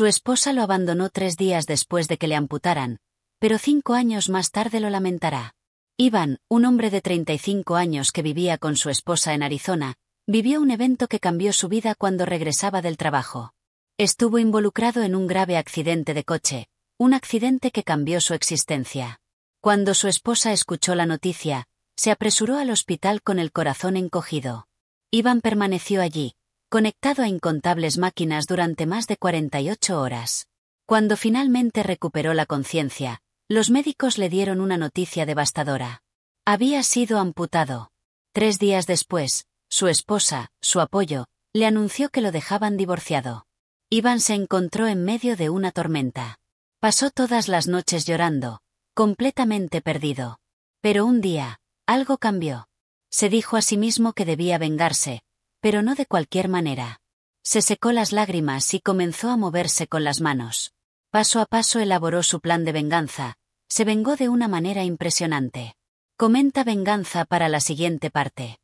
Su esposa lo abandonó tres días después de que le amputaran, pero cinco años más tarde lo lamentará. Ivan, un hombre de 35 años que vivía con su esposa en Arizona, vivió un evento que cambió su vida cuando regresaba del trabajo. Estuvo involucrado en un grave accidente de coche, un accidente que cambió su existencia. Cuando su esposa escuchó la noticia, se apresuró al hospital con el corazón encogido. Ivan permaneció allí, conectado a incontables máquinas durante más de 48 horas. Cuando finalmente recuperó la conciencia, los médicos le dieron una noticia devastadora. Había sido amputado. Tres días después, su esposa, su apoyo, le anunció que lo dejaban divorciado. Iván se encontró en medio de una tormenta. Pasó todas las noches llorando, completamente perdido. Pero un día, algo cambió. Se dijo a sí mismo que debía vengarse, pero no de cualquier manera. Se secó las lágrimas y comenzó a moverse con las manos. Paso a paso elaboró su plan de venganza, se vengó de una manera impresionante. Comenta venganza para la siguiente parte.